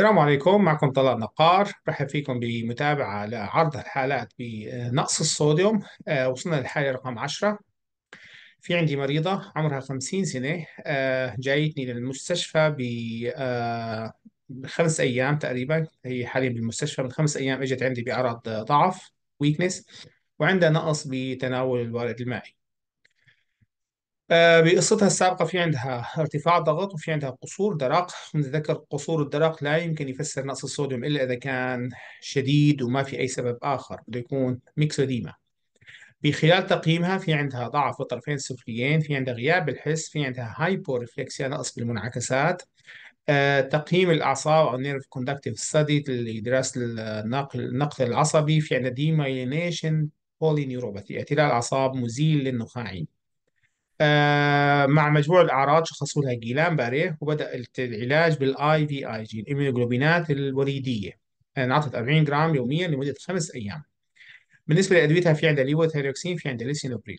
السلام عليكم معكم طلال نقار برحب فيكم بمتابعة لعرض الحالات بنقص الصوديوم آه، وصلنا للحالة رقم 10 في عندي مريضة عمرها 50 سنة آه، جايتني للمستشفى آه، بخمس أيام تقريبا هي حاليا بالمستشفى من خمس أيام إجت عندي بأعراض ضعف ويكنس وعندها نقص بتناول الوارد المائي آه، بقصتها السابقة في عندها ارتفاع ضغط وفي عندها قصور درق نتذكر قصور الدرق لا يمكن يفسر نقص الصوديوم إلا إذا كان شديد وما في أي سبب آخر بده يكون ميكسوديما بخلال تقييمها في عندها ضعف الطرفين السفليين في عندها غياب الحس في عندها هايبو ريفلكسيا نقص بالمنعكسات آه، تقييم الاعصاب او نيرف كوندكتيف ستدي لدراسه النقل النقل العصبي في عندها ديمايلينيشن بولي نيوروباثي اعتلال اعصاب مزيل للنخاعين آه، مع مجموع الأعراض شخصوا لها جيلان باريه وبدأ العلاج بالاي في اي جي الإميونوجلوبينات الوريدية آه، انعطت 40 جرام يوميا لمدة خمس أيام بالنسبة لأدويتها في عندها ليوثيروكسين في عندها ليسينوبريل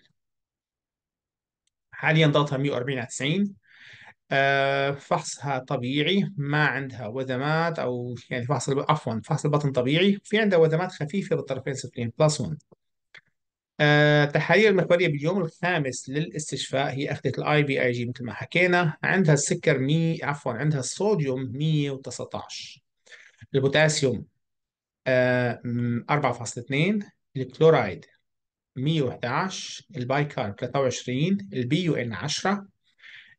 حاليا ضغطها 140 على 90 آه، فحصها طبيعي ما عندها وذمات او يعني فحص عفوا فحص البطن طبيعي في عندها وذمات خفيفه بالطرفين سفليين بلس 1 آه، تحاليل المكبرية باليوم الخامس للاستشفاء هي أخذت الاي بي اي جي مثل ما حكينا عندها السكر 100 عفوا عندها الصوديوم 119 البوتاسيوم آه، 4.2 الكلورايد 111 البايكار 23 البي يو ان 10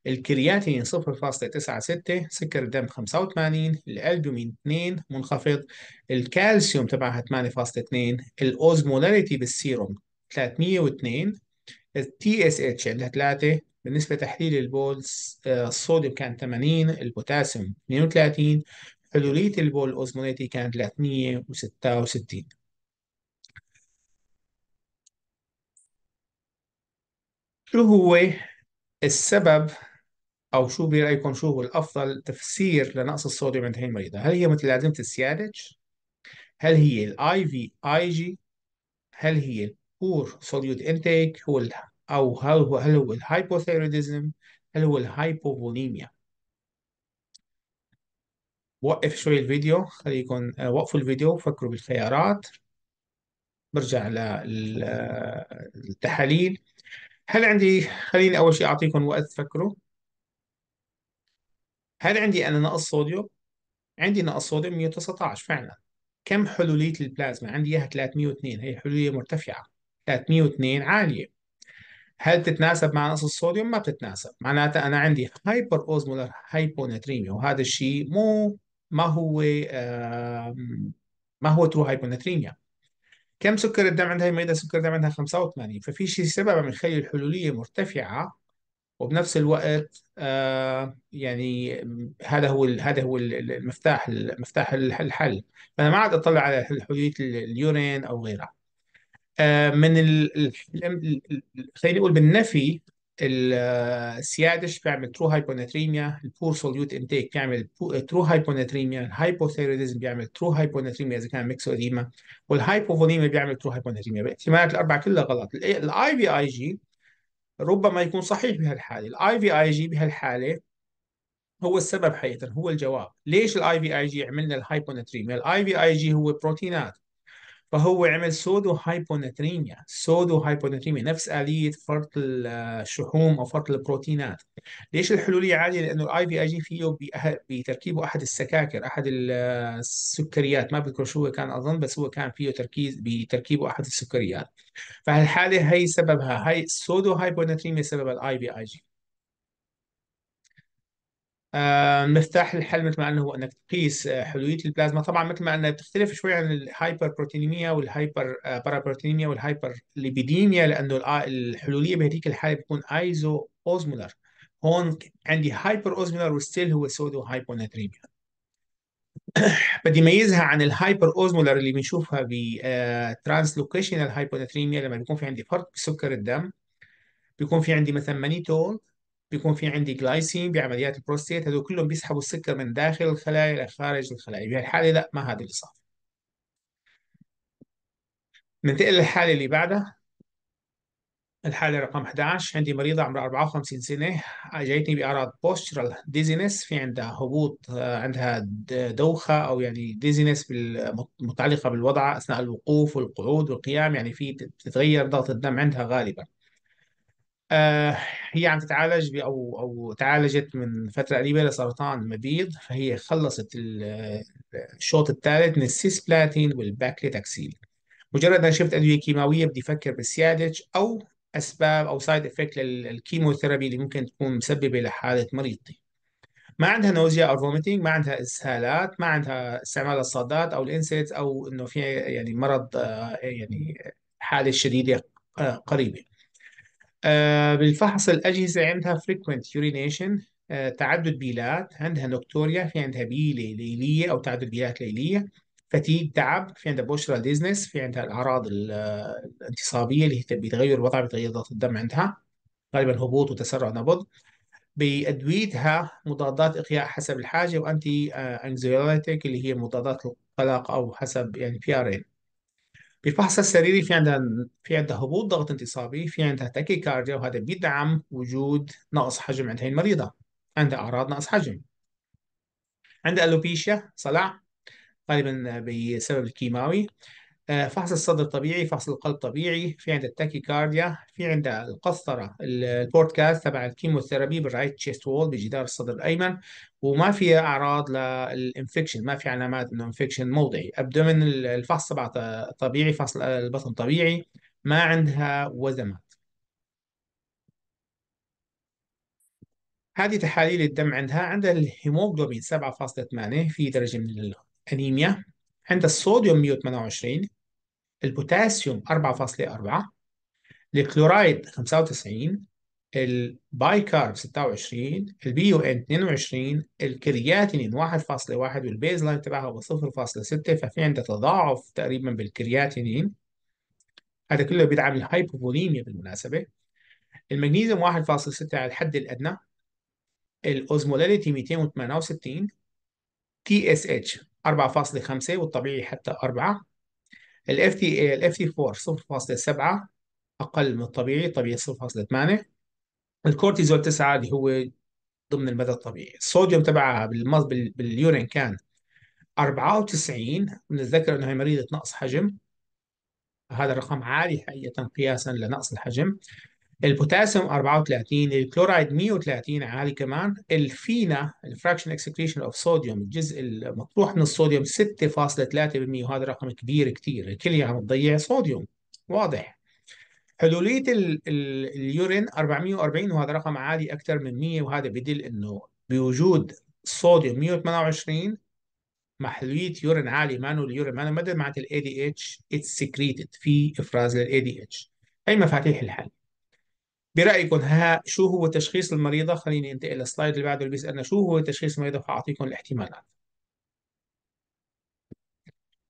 الكرياتين 0.96 سكر الدم 85 الالبومين 2 منخفض الكالسيوم تبعها 8.2 الاوزمولاريتي بالسيروم 302 التي اس اتش اللي 3 بالنسبة لتحليل البولز آه، الصوديوم كان 80 البوتاسيوم 32 حلولية البول الأوزمونيتي كانت 366 شو هو السبب أو شو برأيكم شو هو الأفضل تفسير لنقص الصوديوم عند هي المريضة؟ هل هي مثل لازمة السيادج؟ هل هي الاي في اي جي؟ هل هي poor solute intake هو ال... او هل هو هل هو الهايبوثيروديزم هل هو الهايبوفوليميا وقف شوي الفيديو خليكم آه، وقفوا الفيديو فكروا بالخيارات برجع للتحاليل هل عندي خليني اول شيء اعطيكم وقت تفكروا هل عندي انا نقص صوديوم عندي نقص صوديوم 119 فعلا كم حلوليه البلازما عندي اياها 302 هي حلوليه مرتفعه 302 عالية هل تتناسب مع نقص الصوديوم؟ ما بتتناسب معناتها أنا عندي هايبر أوزمولر هايبوناتريميا وهذا الشيء مو ما هو ما هو ترو هايبوناتريميا كم سكر الدم عندها المريضة سكر الدم عندها 85 ففي شيء سبب من خلي الحلولية مرتفعة وبنفس الوقت آه يعني هذا هو هذا هو المفتاح مفتاح الحل فانا ما عاد اطلع على حلوليه اليورين او غيرها آه، من ال... خليني اقول بالنفي السيادش آه، بيعمل ترو هايبوناتريميا البور سوليوت انتيك بيعمل ترو هايبوناتريميا الهايبوثيروديزم بيعمل ترو هايبوناتريميا اذا كان ميكس اوديما والهايبوفوليميا بيعمل ترو هايبوناتريميا الاحتمالات الاربعه كلها غلط الاي في اي جي ربما يكون صحيح بهالحاله الاي في اي جي بهالحاله هو السبب حقيقه هو الجواب ليش الاي في اي جي عملنا الهايبوناتريميا الاي في اي جي هو بروتينات فهو عمل سودو هايبوناترينيا سودو هايبوناترينيا نفس آلية فرط الشحوم أو فرط البروتينات ليش الحلولية عالية لأنه الاي في اي جي فيه بتركيبه أحد السكاكر أحد السكريات ما بذكر شو هو كان أظن بس هو كان فيه تركيز بتركيبه أحد السكريات فهالحالة هي سببها هي السودو هايبوناترينيا سبب الاي في اي جي آه، مفتاح الحل مثل ما قلنا هو انك تقيس آه، حلويه البلازما طبعا مثل ما قلنا بتختلف شوي عن الهايبر بروتينيميا والهايبر آه، بارابروتينيميا والهايبر ليبيديميا لانه الحلوليه بهذيك الحاله بتكون ايزو اوزمولر هون عندي هايبر اوزمولر وستيل هو سودو هايبوناتريميا بدي ميزها عن الهايبر اوزمولر اللي بنشوفها ب ترانسلوكيشنال هايبوناتريميا لما بيكون في عندي فرط بسكر الدم بيكون في عندي مثلا مانيتول بيكون في عندي جلايسين بعمليات البروستيت هذول كلهم بيسحبوا السكر من داخل الخلايا الى خارج الخلايا بهالحاله لا ما هذا اللي صار ننتقل للحاله اللي بعدها الحالة رقم 11 عندي مريضة عمرها 54 سنة جايتني بأعراض بوسترال ديزينس في عندها هبوط آه، عندها دوخة أو يعني ديزينس متعلقة بالوضع أثناء الوقوف والقعود والقيام يعني في تتغير ضغط الدم عندها غالبا آه، هي عم تتعالج او او تعالجت من فتره قريبه لسرطان المبيض فهي خلصت الشوط الثالث من السيس بلاتين والباكليتاكسيل مجرد ما شفت ادويه كيماويه بدي افكر بالسيادج او اسباب او سايد افكت للكيموثيرابي اللي ممكن تكون مسببه لحاله مريضتي ما عندها نوزيا او فوميتنج ما عندها اسهالات ما عندها استعمال الصادات او الانسيدز او انه في يعني مرض آه، يعني حاله شديده آه، قريبه آه، بالفحص الأجهزة عندها frequent urination آه، تعدد بيلات عندها نكتوريا في عندها بيلة ليلية أو تعدد بيلات ليلية فتيج تعب في عندها بوشرال ديزنس في عندها الأعراض الانتصابية اللي هي بتغير الوضع بتغير ضغط الدم عندها غالبا هبوط وتسرع نبض بأدويتها مضادات إقياء حسب الحاجة وأنتي أنكزيوليتيك آه، اللي هي مضادات القلق أو حسب يعني بي ار ان الفحص السريري في عندها في عندها هبوط ضغط انتصابي في عندها تاكي كارديا وهذا بيدعم وجود نقص حجم عند هي المريضه عندها اعراض نقص حجم عندها الوبيشيا صلع غالبا بسبب الكيماوي آه، فحص الصدر طبيعي فحص القلب طبيعي في عند التاكيكارديا في عند القسطره البورتكاز تبع الكيموثيرابي بالرايت تشيست وول بجدار الصدر الايمن وما في اعراض للانفكشن ما في علامات انه انفكشن موضعي ابدومن الفحص تبع طبيعي فحص البطن طبيعي ما عندها وزمات هذه تحاليل الدم عندها عندها الهيموجلوبين 7.8 في درجة من الأنيميا عند الصوديوم 128 البوتاسيوم 4.4 الكلورايد 95 البايكارب 26 البي يو ان 22 الكرياتينين 1.1 والبيز لاين تبعها هو 0.6 ففي عندها تضاعف تقريبا بالكرياتينين هذا كله بيدعم الهايبوفوليميا بالمناسبه المغنيزيوم 1.6 على الحد الادنى الاوزمولاليتي 268 تي اس اتش 4.5 والطبيعي حتى 4 ال FTA ال FT4 0.7 أقل من الطبيعي طبيعي 0.8 الكورتيزول 9 اللي هو ضمن المدى الطبيعي الصوديوم تبعها باليورين كان 94 بنتذكر انه هي مريضة نقص حجم هذا الرقم عالي حقيقة قياسا لنقص الحجم البوتاسيوم 34 الكلورايد 130 عالي كمان الفينا الفراكشن اكسكريشن اوف صوديوم الجزء المطروح من الصوديوم 6.3% وهذا رقم كبير كثير الكليه عم تضيع صوديوم واضح حلوليه اليورين 440 وهذا رقم عالي اكثر من 100 وهذا بدل انه بوجود صوديوم 128 مع حلوليه يورين عالي مانو اليورين مانو مدد معناته الاي دي اتش اتس سكريتد في افراز للاي دي اتش هي مفاتيح الحل برايكم ها شو هو تشخيص المريضه خليني انتقل للسلايد اللي بعده اللي بيسالنا شو هو تشخيص المريضه فاعطيكم الاحتمالات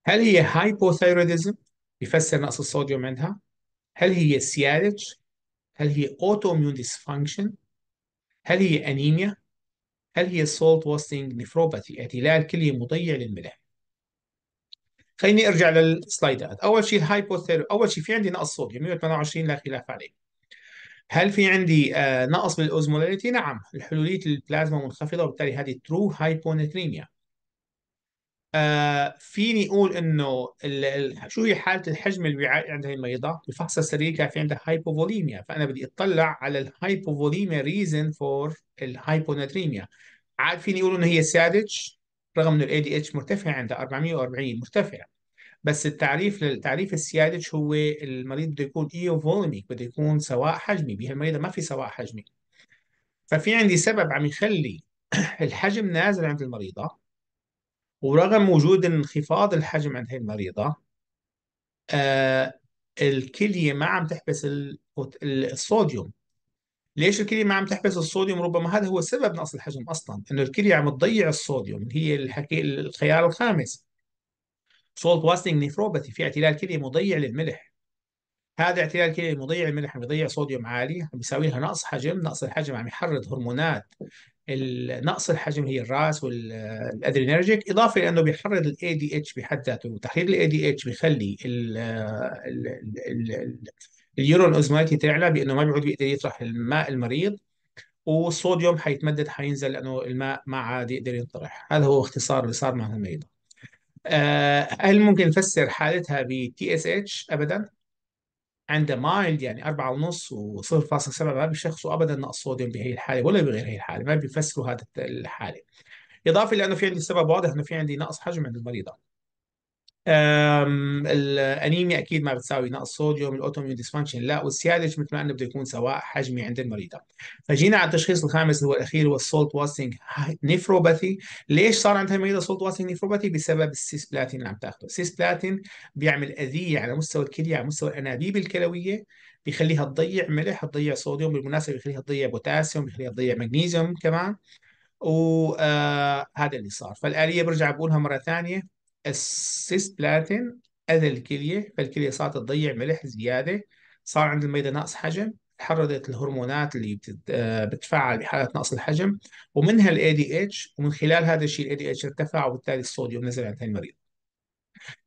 هل هي هايبوثايروديزم بفسر نقص الصوديوم عندها هل هي سيالج هل هي اوتوميون ديسفانكشن هل هي انيميا هل هي سولت واستنج نيفروباثي اعتلال كلي مضيع للملح خليني ارجع للسلايدات اول شيء الهايبوثيرو اول شيء في عندي نقص صوديوم 128 لا خلاف عليه هل في عندي آه، نقص بالاوزموليتي؟ نعم الحلوليه البلازما منخفضه وبالتالي هذه ترو هايبونتريميا آه، فيني اقول انه شو هي حاله الحجم الوعائي عند المريضه؟ الفحص السريري كان في عندها هايبوفوليميا فانا بدي اطلع على الهايبوفوليميا ريزن فور الهايبوناتريميا عاد فيني اقول انه هي سادج رغم انه الاي دي اتش مرتفع عندها 440 مرتفع بس التعريف للتعريف السيادج هو المريض بده يكون ايوفوليميك بده يكون سواء حجمي بهالمريضه ما في سواء حجمي ففي عندي سبب عم يخلي الحجم نازل عند المريضه ورغم وجود انخفاض الحجم عند هي المريضه آه الكليه ما عم تحبس الصوديوم ليش الكليه ما عم تحبس الصوديوم ربما هذا هو سبب نقص الحجم اصلا انه الكليه عم تضيع الصوديوم هي الحكي الخيار الخامس سولت واستنج نيفروباثي في اعتلال كلي مضيع للملح هذا اعتلال كلي مضيع الملح عم يضيع صوديوم عالي عم لها نقص حجم نقص الحجم عم يحرض هرمونات نقص الحجم هي الراس والادرينرجيك اضافه لانه بيحرض الاي دي اتش بحد ذاته وتحرير الاي دي اتش بيخلي اليورون اوزماليتي تعلى بانه ما بيعود بيقدر يطرح الماء المريض والصوديوم حيتمدد حينزل لانه الماء ما عاد يقدر ينطرح هذا هو اختصار اللي صار مع هوميدا آه، هل ممكن نفسر حالتها ب تي اس اتش ابدا عند مايلد يعني 4.5 و0.7 ما بيشخصوا ابدا نقص صوديوم بهي الحاله ولا بغير هي الحاله ما بيفسروا هذا الحاله اضافه لانه في عندي سبب واضح انه في عندي نقص حجم عند المريضه الانيميا اكيد ما بتساوي نقص صوديوم الاوتوميون ديسفانكشن لا والسيادج مثل ما قلنا بده يكون سواء حجمي عند المريضه فجينا على التشخيص الخامس هو الاخير هو السولت واسنج نيفروباثي ليش صار عندها المريضه سولت واسنج نيفروباثي بسبب السيس بلاتين اللي عم تاخذه السيس بلاتين بيعمل اذيه على مستوى الكليه على مستوى الانابيب الكلويه بيخليها تضيع ملح تضيع صوديوم بالمناسبه بيخليها تضيع بوتاسيوم بيخليها تضيع مغنيزيوم كمان وهذا آه، اللي صار فالآلية برجع بقولها مرة ثانية السيس بلاتين اذى الكليه فالكليه صارت تضيع ملح زياده صار عند المعده نقص حجم حردت الهرمونات اللي بتفعل آه، بحاله نقص الحجم ومنها الاي دي اتش ومن خلال هذا الشيء الاي دي اتش ارتفع وبالتالي الصوديوم نزل عند هاي المريض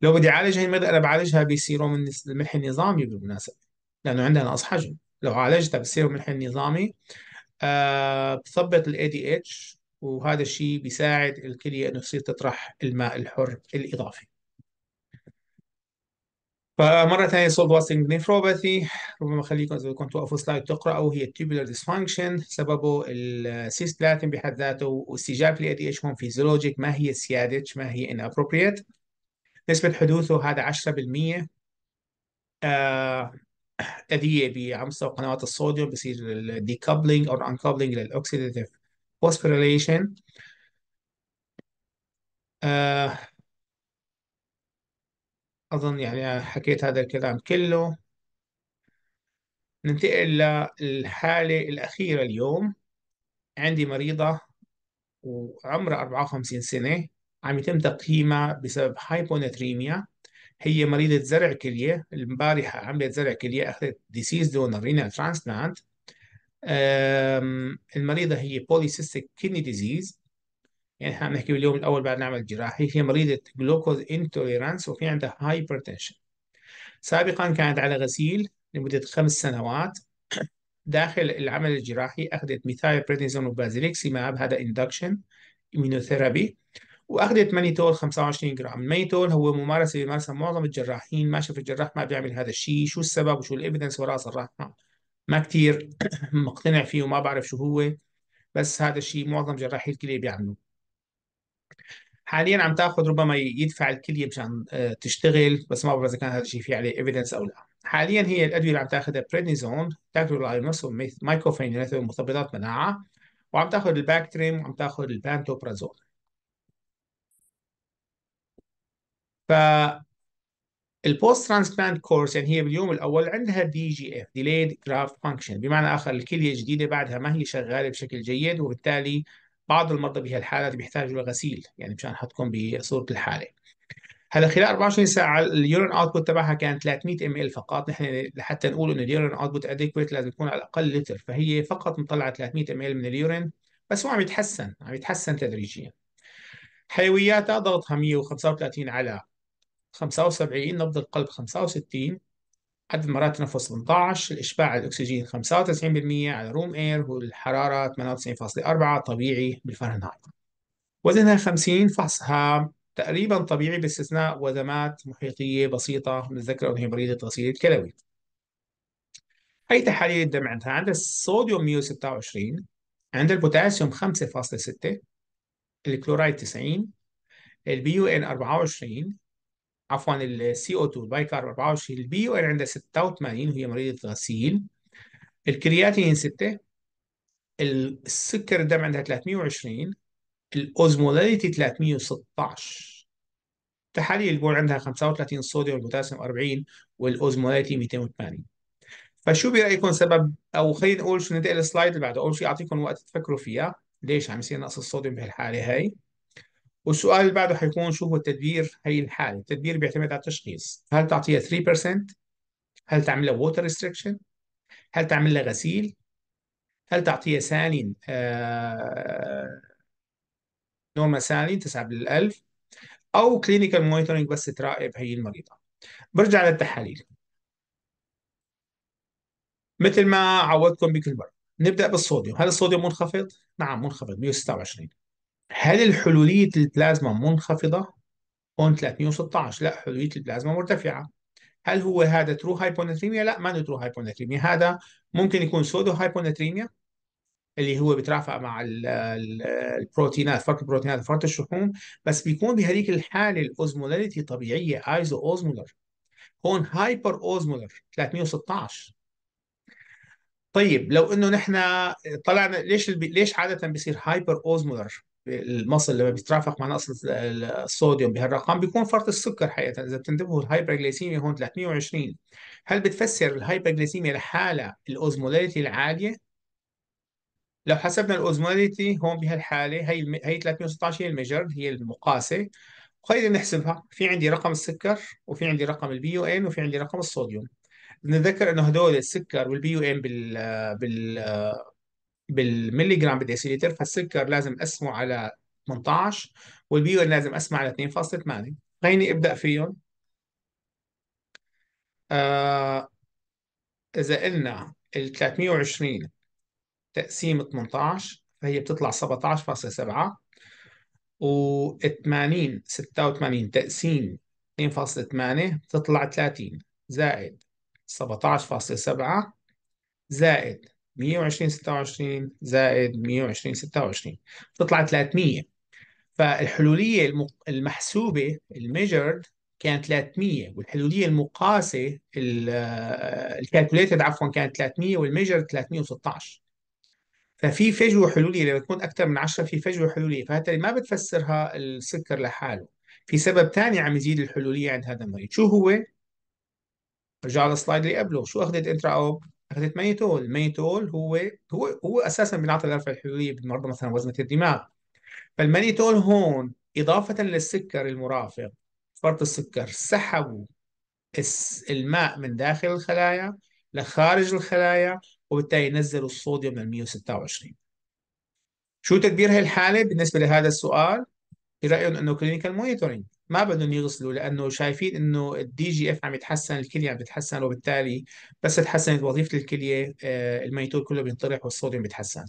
لو بدي اعالج هاي المريض انا بعالجها بسيروم الملح النظامي بالمناسبه لانه عندها نقص حجم لو عالجتها بسيروم الملح النظامي آه بثبت الاي دي اتش وهذا الشيء بيساعد الكلية أنه تصير تطرح الماء الحر الإضافي فمرة ثانية سولد واسنج نيفروباثي ربما خليكم إذا كنتوا أول سلايد تقرأوا هي التوبولار ديسفانكشن سببه السيست بلاتين بحد ذاته واستجابة ل ADH هون فيزيولوجيك ما هي سيادتش ما هي ابروبريت نسبة حدوثه هذا 10% آه أذية بعمصة قنوات الصوديوم بصير الديكابلينج أو الأنكابلينج للأوكسيداتيف phosphorylation آه أظن يعني حكيت هذا الكلام كله ننتقل للحالة الأخيرة اليوم عندي مريضة وعمرها 54 سنة عم يتم تقييمها بسبب هايبوناتريميا هي مريضة زرع كلية البارحة عملت زرع كلية أخذت ديسيز دونر رينال ترانسبلانت المريضة هي بوليسيستيك كيدني ديزيز يعني احنا هنحكي اليوم الأول بعد نعمل جراحي هي مريضة جلوكوز انتوليرانس وفي عندها هايبرتنشن سابقا كانت على غسيل لمدة خمس سنوات داخل العمل الجراحي أخذت ميثايبريدنيزون وبازيليكسيماب هذا اندكشن ايمينوثيرابي واخذت مانيتول 25 جرام المانيتول هو ممارسه بيمارسها معظم الجراحين ما شاف الجراح ما بيعمل هذا الشيء شو السبب وشو الايفيدنس وراه صراحه ما كتير مقتنع فيه وما بعرف شو هو بس هذا الشيء معظم جراحي الكلية بيعملوه حاليا عم تاخذ ربما يدفع الكليه مشان آه، تشتغل بس ما بعرف اذا كان هذا الشيء في عليه ايفيدنس او لا حاليا هي الادويه اللي عم تاخذها بريدنيزون تاخذ الايمس مثبطات مناعه وعم تاخذ الباكتريم وعم تاخذ البانتوبرازول ف البوست ترانسبلانت كورس يعني هي باليوم الاول عندها دي جي اف ديليد جراف فانكشن بمعنى اخر الكليه الجديده بعدها ما هي شغاله بشكل جيد وبالتالي بعض المرضى بهالحالات بيحتاجوا لغسيل يعني مشان احطكم بصوره الحاله هلا خلال 24 ساعه اليورين اوتبوت تبعها كان 300 ام ال فقط نحن لحتى نقول انه اليورين اوتبوت اديكويت لازم يكون على الاقل لتر فهي فقط مطلعه 300 ام ال من اليورين بس هو عم يتحسن عم يتحسن تدريجيا حيوياتها ضغطها 135 على 75 نبض القلب 65 عدد مرات التنفس 18 الإشباع على الأكسجين 95% على روم اير والحرارة 98.4 طبيعي بالفahrenheit وزنها 50 فحصها تقريبا طبيعي باستثناء وزمات محيطية بسيطة بنتذكر أن هي مريضة غسيل الكلوي هي تحاليل الدم عندها عندها الصوديوم 126 عندها البوتاسيوم 5.6 الكلورايد 90 البي يو ان 24 عفوا السي او 2 البايكار 24 البي او ال عندها 86 وهي مريضة غسيل الكرياتين 6 السكر الدم عندها 320 الاوزموليتي 316 تحاليل البول عندها 35 صوديوم والبوتاسيوم 40 والاوزموليتي 280 فشو برايكم سبب او خلينا نقول شو ننتقل للسلايد اللي بعده اول شيء اعطيكم وقت تفكروا فيها ليش عم يصير يعني نقص الصوديوم بهالحاله هاي والسؤال اللي بعده حيكون شو هو التدبير هي الحاله التدبير بيعتمد على التشخيص هل تعطيها 3% هل تعمل لها ووتر ريستريكشن هل تعمل لها غسيل هل تعطيها سالين آه نورمال سالين 9 بالألف أو كلينيكال مونيتورنج بس تراقب هي المريضة برجع للتحاليل مثل ما عودتكم بكل مرة نبدأ بالصوديوم هل الصوديوم منخفض؟ نعم منخفض 126 هل الحلولية البلازما منخفضة؟ هون 316 لا حلولية البلازما مرتفعة هل هو هذا ترو هايبوناتريميا؟ لا ما ترو هايبوناتريميا هذا ممكن يكون سودو هايبوناتريميا اللي هو بترافع مع البروتينات فرق البروتينات وفرط الشحوم بس بيكون بهذيك الحالة الأوزمولاريتي طبيعية ايزو أوزمولر هون هايبر أوزمولر 316 طيب لو انه نحن طلعنا ليش ليش عاده بيصير هايبر اوزمولر المصل لما بيترافق مع نقص الصوديوم بهالرقم بيكون فرط السكر حقيقه اذا بتنتبهوا الهايبرجليسيميا هون 320 هل بتفسر الهايبرجليسيميا لحالها الاوزموليتي العاليه لو حسبنا الاوزموليتي هون بهالحاله هي هي 316 هي الميجر هي المقاسه خلينا نحسبها في عندي رقم السكر وفي عندي رقم البي يو ان وفي عندي رقم الصوديوم نتذكر انه هدول السكر والبي يو ان بال بال بالملي جرام بالديسيلتر فالسكر لازم اقسمه على 18 والبيور لازم اقسمه على 2.8 خليني ابدا فيهم آه اذا قلنا ال 320 تقسيم 18 فهي بتطلع 17.7 و 80 86 تقسيم 2.8 بتطلع 30 زائد 17.7 زائد 120 26 زائد 120 26 بتطلع 300 فالحلولية المحسوبة الميجرد كانت 300 والحلولية المقاسة الكالكوليتد عفوا كانت 300 والميجرد 316 ففي فجوة حلولية لما تكون أكثر من 10 في فجوة حلولية فهذا ما بتفسرها السكر لحاله في سبب ثاني عم يزيد الحلولية عند هذا المريض شو هو؟ رجع للسلايد اللي قبله شو أخذت انترا أوب؟ هتتميتول الميتول هو هو هو اساسا بينعطى للرفع الحروري بمرضى مثلا وزنه الدماغ فالمانيتول هون اضافه للسكر المرافق فرط السكر سحبوا الماء من داخل الخلايا لخارج الخلايا وبالتالي نزلوا الصوديوم لل 126 شو تدبير هالحالة الحاله بالنسبه لهذا السؤال برايهم انه كلينيكال مونيتورينج ما بدهم يغسلوا لانه شايفين انه الدي جي اف عم يتحسن الكليه عم تتحسن وبالتالي بس تحسنت وظيفه الكليه آه، الميتول كله بينطرح والصوديوم بيتحسن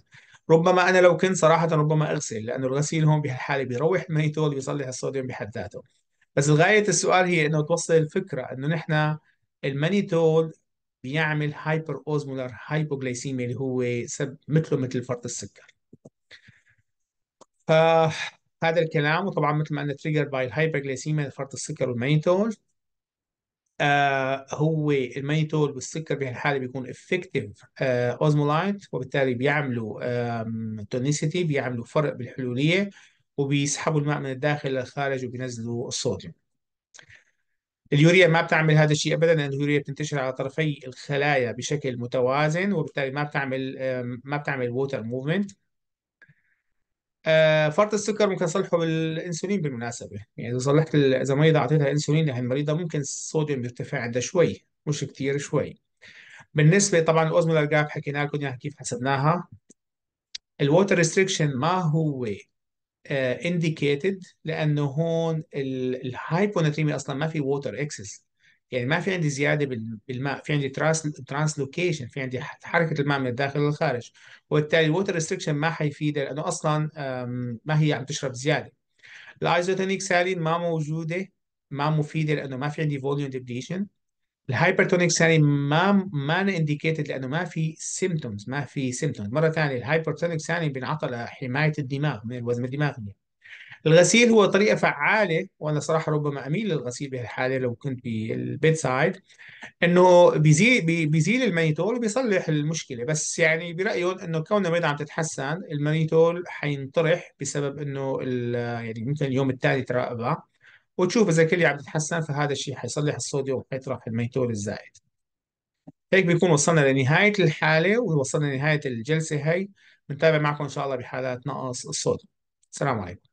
ربما انا لو كنت صراحه ربما اغسل لانه الغسيل هون بهالحاله بيروح الميتول بيصلح الصوديوم بحد ذاته بس غايه السؤال هي انه توصل الفكره انه نحن المانيتول بيعمل هايبر اوزمولار هايبوغليسيميا اللي هو سب مثله مثل فرط السكر ف هذا الكلام وطبعا مثل ما قلنا تريجر باي الهايبرجليسيميا فرط السكر والمانيتول آه هو المانيتول والسكر بهالحاله بيكون افكتيف آه اوزمولايت وبالتالي بيعملوا تونيسيتي بيعملوا فرق بالحلوليه وبيسحبوا الماء من الداخل للخارج وبينزلوا الصوديوم اليوريا ما بتعمل هذا الشيء ابدا لان اليوريا بتنتشر على طرفي الخلايا بشكل متوازن وبالتالي ما بتعمل ما بتعمل ووتر موفمنت آه، فرط السكر ممكن اصلحه بالانسولين بالمناسبه يعني اذا صلحت اذا مريضه اعطيتها انسولين لهي المريضه ممكن الصوديوم يرتفع عندها شوي مش كثير شوي بالنسبه طبعا الاوزمول الجاب حكينا لكم اياها كيف حسبناها الووتر ريستريكشن ما هو انديكيتد آه، لانه هون الهايبوناتريميا اصلا ما في ووتر اكسس يعني ما في عندي زياده بالماء في عندي ترانس ترانسلوكيشن في عندي حركه الماء من الداخل للخارج وبالتالي الووتر ريستريكشن ما حيفيد لانه اصلا ما هي عم تشرب زياده الايزوتونيك سالين ما موجوده ما مفيده لانه ما في عندي فوليوم ديبليشن الهايبرتونيك سالين ما ما انديكيتد لانه ما في سيمتومز ما في سيمتومز مره ثانيه الهايبرتونيك سالين بينعطى لحمايه الدماغ من الوزن الدماغي الغسيل هو طريقة فعالة وأنا صراحة ربما أميل للغسيل بهالحالة لو كنت بالبيت سايد إنه بيزيل بيزيل المانيتول وبيصلح المشكلة بس يعني برأيهم إنه كونه المريض عم تتحسن المانيتول حينطرح بسبب إنه يعني ممكن اليوم الثاني تراقبها وتشوف إذا كلية عم تتحسن فهذا الشيء حيصلح الصوديوم حيطرح المانيتول الزائد هيك بيكون وصلنا لنهاية الحالة ووصلنا لنهاية الجلسة هي بنتابع معكم إن شاء الله بحالات نقص الصوديوم السلام عليكم